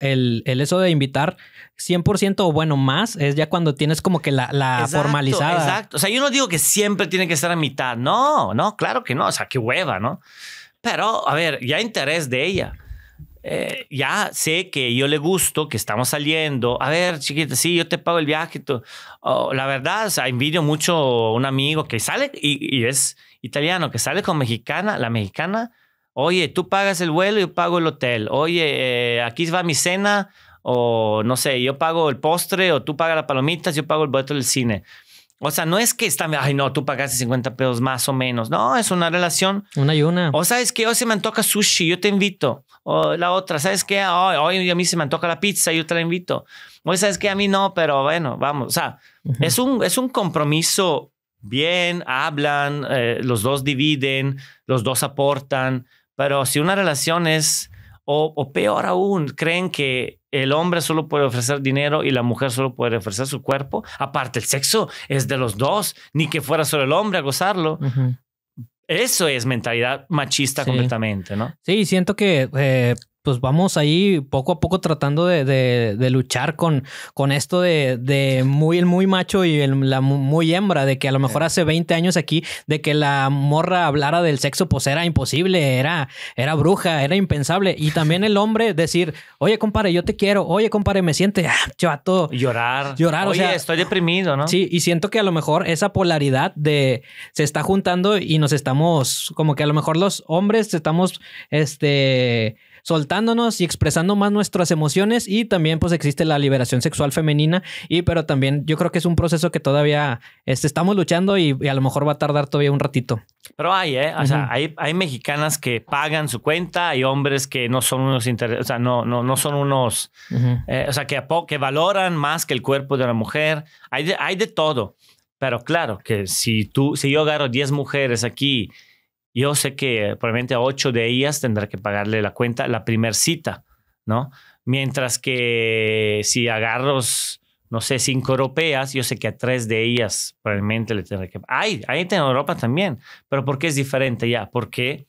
el, eso de invitar 100% o bueno, más, es ya cuando tienes como que la, la exacto, formalizada. Exacto. O sea, yo no digo que siempre tiene que estar a mitad. No, no, claro que no. O sea, qué hueva, ¿no? Pero, a ver, ya interés de ella. Eh, ya sé que yo le gusto, que estamos saliendo. A ver, chiquita, sí, yo te pago el viaje. Oh, la verdad, o sea, envidio mucho un amigo que sale y, es italiano, que sale con mexicana. La mexicana Oye, tú pagas el vuelo, y yo pago el hotel. Oye, eh, aquí va mi cena, o no sé, yo pago el postre, o tú pagas las palomitas, yo pago el boleto del cine. O sea, no es que está... ay, no, tú pagaste 50 pesos más o menos. No, es una relación. Una y una. O sabes que hoy se me antoja sushi, yo te invito. O la otra, ¿sabes qué? Hoy, a mí se me antoja la pizza, yo te la invito. O sabes que a mí no, pero bueno, vamos. O sea, es, un, es un compromiso bien, hablan, eh, los dos dividen, los dos aportan. Pero si una relación es, o, peor aún, creen que el hombre solo puede ofrecer dinero y la mujer solo puede ofrecer su cuerpo, aparte el sexo es de los dos, ni que fuera solo el hombre a gozarlo. Eso es mentalidad machista completamente, ¿no? Sí, siento que eh, pues vamos ahí poco a poco tratando de, luchar con, con esto de, muy el muy macho y el, la muy hembra, de que a lo mejor hace 20 años aquí, de que la morra hablara del sexo, pues era imposible, era, era bruja, era impensable. Y también el hombre decir, oye, compadre, yo te quiero, oye, compadre, me siente, chato. Ah, Llorar. Llorar, o sea, estoy deprimido, ¿no? Sí, y siento que a lo mejor esa polaridad de se está juntando y nos estamos, como que a lo mejor los hombres estamos, este soltándonos y expresando más nuestras emociones y también pues existe la liberación sexual femenina y pero también yo creo que es un proceso que todavía este, estamos luchando y, a lo mejor va a tardar todavía un ratito. Pero hay, ¿eh? O sea, hay, mexicanas que pagan su cuenta, hay hombres que no son unos intereses o sea, no, no, no son unos, eh, o sea, que, que valoran más que el cuerpo de una mujer. Hay de, hay de todo. Pero claro que si tú, si yo agarro 10 mujeres aquí yo sé que probablemente a ocho de ellas tendrá que pagarle la cuenta la primer cita, ¿no? Mientras que si agarro, no sé, cinco europeas, yo sé que a tres de ellas probablemente le tendré que... Hay, ahí en Europa también, pero ¿por qué es diferente ya? Porque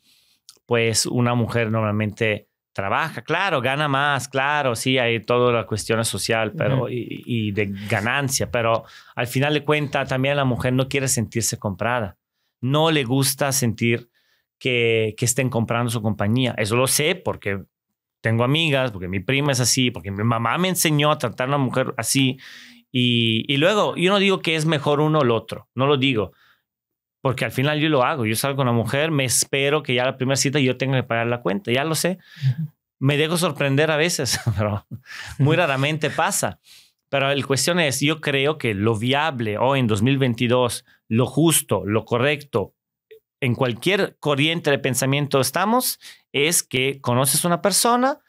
pues una mujer normalmente trabaja, claro, gana más, claro, sí, hay toda la cuestión social pero, y, y, de ganancia, pero al final de cuentas también la mujer no quiere sentirse comprada, no le gusta sentir que, estén comprando su compañía. Eso lo sé porque tengo amigas, porque mi prima es así, porque mi mamá me enseñó a tratar a una mujer así. Y, luego, yo no digo que es mejor uno o el otro, no lo digo, porque al final yo lo hago, yo salgo con la mujer, me espero que ya la primera cita yo tenga que pagar la cuenta, ya lo sé. Me dejo sorprender a veces, pero muy raramente pasa. Pero la cuestión es, yo creo que lo viable hoy en 2022, lo justo, lo correcto, en cualquier corriente de pensamiento estamos, es que conoces una persona,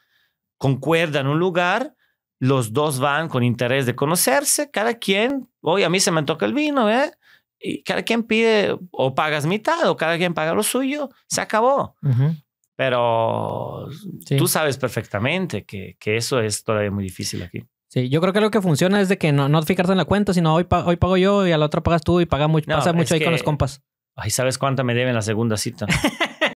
concuerda en un lugar, los dos van con interés de conocerse, cada quien, hoy a mí se me toca el vino, ¿eh? Y cada quien pide o pagas mitad o cada quien paga lo suyo, se acabó. Pero tú sabes perfectamente que, que, eso es todavía muy difícil aquí. Sí, yo creo que lo que funciona es de que no, no fijarse en la cuenta, sino hoy, hoy pago yo y a la otra pagas tú y paga pasa mucho ahí con los compas. Ay, ¿sabes cuánto me deben la segunda cita?